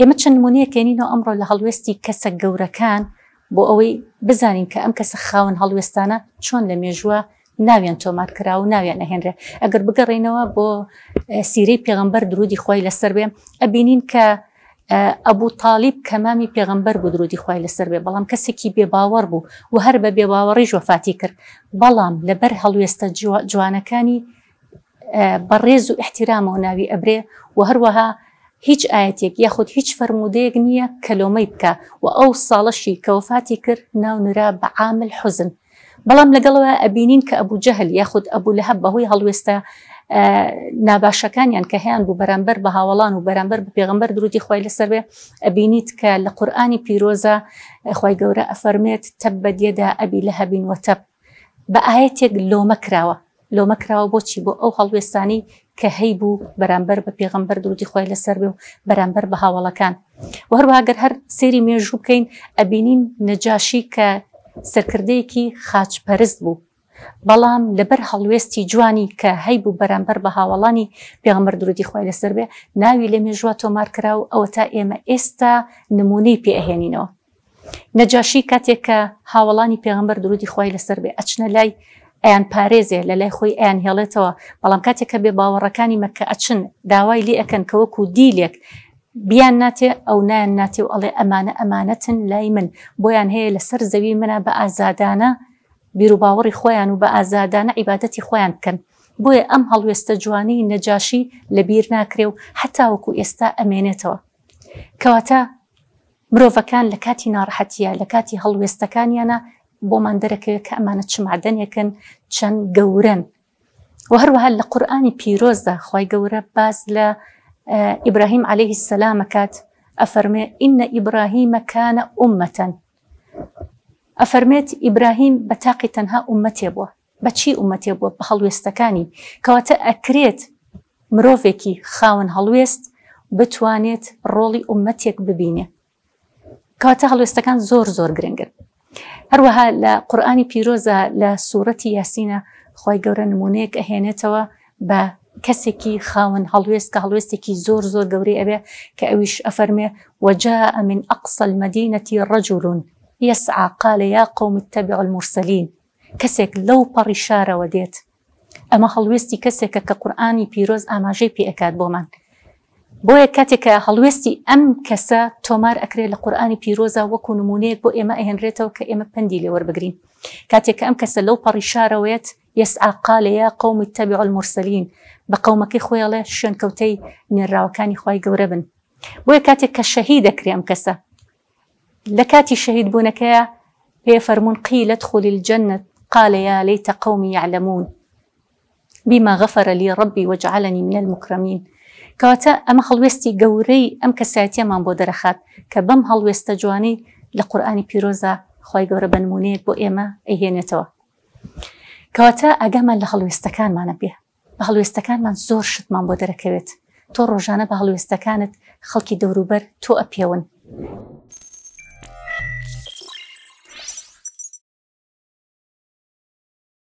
ئێمە چەند نمونەیەکێنینەوە ئەمڕۆ لە هەڵوێستی کەسە گەورەکان بۆ ئەوەی بزانین کە ئەم کەسە خاون هەڵوێستانە چۆن لە مێژووە ناویان تۆمات کرا و ناویان ئەهێنرە ئەگەر بگەڕینەوە بۆ سیرەی پێغمبەر درودی خۆی لەسەر بێ ئەبینین کە ئەبوو تاالب کەمامی پێغمبەر بوو درودی خی لەسەر بێ بەڵام کەسێکی بێباوەڕ بوو و هەر بە بێباوەڕی ژۆفاتی کرد بەڵام لەبەر هەڵوێستە جوانەکانی بەڕێز و احتیرامەوە ناوی ئەبرێ و هەروەها هیچ ئاەتێک یاخود هیچ فرەرمودەیەک نییە کەلۆمەی بکە و ئەو ساڵەشی کەوفاتی کرد ناونرا بە عامل حزن بەڵام لەگەڵەوە ئەبینین کە ئەبوو جەهل یاخود ئەبوو لە هەب بەهۆی هەڵوێستە ناباشەکانیان کە هیان بوو بەرامبەر بە هاوڵان و بەرامبەر بە پێغمبەر درودی خی لەسەر بێ ئەبینیت کە لە قورآانی پیرۆزە خی گەورە ئەفەرمێت تەب بەدیێدا ئەبی لە هەبین وتەب بە ئاەتێک لۆمە کراوە لۆمەکراوە بۆچی بۆ ئەو هەڵوێستانی کە هەی بوو بەرامبەر بە پێغمبەر درودی خۆی لەسەر بێ و بەرامبەر بە هاوڵەکان وهرواگەر هەر سێری مێژوو بکەین ئەبینین نەجاشی کە سەرکردەیەکی خاچپەرست بوو بەڵام لەبەر هەڵوێستی جوانی کە هەیبوو بەرامبەر بە هاوڵانی پێغمبەر درودی خۆی لەسەر بێ ناوی لە مێژوە تۆمار کرا و ئەوە تا ئێمە ئێستا نمونەی پێئهێنینەوە نەجاشی کاتێک کە هاوڵانی پێغمبەر درودی خۆی لەسەر بێ ئەچنە لای ئەیان پارێزێ لە لای خۆی ئەیان هێڵێتەوە بەڵام کاتێککە بێ باوەڕەکانی مەکە ئەچن داوای لێ ئەەکەن کەوەکو دیلێک بیان ناتێ ئەو نایان ناتێ و ئەڵێ ئەمانە ئەمانەتن لای من بۆیان هەیە لەسەر زەوی منە بە ئازادانە بیر و باوەڕی خۆیان و بە ئازادانە عیباەتی خۆیان بکەن بۆیە ئەم هەڵوێستە جوانی نەجاشی لە بیر ناکرێ و هەتاوەکو ئێستا ئەمێنێتەوە کەواتە مرۆڤەکان لە کاتی ناڕحەتیە لە کاتی هەڵوێستەکانیانە بۆمان دەرەکەوێت کە ئەمانە چ معدنەکەن چەند گەورن و هەروەها لە قورآانی پیرۆزدا خی گەورە باز لە ئیبراهیم عليهەیهی سەلامەکات ئەفەرمێ ئینە ئیبراهیمەکانە عومەتەن ئەفەرمێت ئیبراهیم بە تاقی تەنها عومەتێ بووە بەچی عومەتێ بووە بە هەڵوێستەکانی کەواتە ئەکرێت مرۆڤێکی خاون هەڵوێست بتوانێت ڕۆڵی عومەتێک ببینێ کەواتە هەڵوێستەکان زۆر زۆر گرنگن هەروەها لە قورآانی پیرۆزە لە سوورەتی یاسینە خی گەورە نمونەیەک ئەهێنێتەوە بە کەسێکی خاون هەڵوێست کە هەڵوێستێکی زۆر زۆر گەوری ئەبێ کە ئەویش ئەفەرمێ وەجا ئەمن ئەقسە مەدینەتی ڕەجوون یسعا قالە یا قومت تەبع المرسلین کەسێک لەو پەڕی شارەوە دێت ئەمە هەڵوێستی کەسێکە کە قورآانی پیرۆز ئاماژەی پێ ئەکات بۆمان بۆیە کاتێکە هەڵوێستی ئەم کەسە تۆمار ئەکرێت لە بيروزا وكون مونيك نمونەیەک بۆ ئێمە ئەهێنرێتەوە کە ئێمە پندی لێ ام کاتێککە لو کەسە لەو پەڕیشارەوەیت يسعقال يا قوم اتبعوا المرسلين بقومك خويا الله شن كوتي نراوكاني خوي جوربن بۆیە کاتێک کە شەهیدە ام کەسە لە کاتی شەهید بوونەکەیە پێ فەرمونون قیلت خولی قال يا ليت قومي يعلمون بما غفر لي ربي وجعلني من المكرمين کەواتە ئەمە هەڵوێستی گەورەی ئەم کەسایەتیەمان بۆ دەرەخات کە بەم هەڵوێستە جوانی لە قورآانی پیرۆزە خی گەورە بنمونەیەک بۆ ئێمە ئەهێنێتەوە کەواتە ئەگەمان لە هەڵوێستەکانمانە بێ بە هەڵوێستەکانمان زۆر شتمان بۆ دەرەکەوێت تۆ ڕۆژانە بە هەڵوێستەکانت خەڵکی دەوروبەر تۆ ئەپێون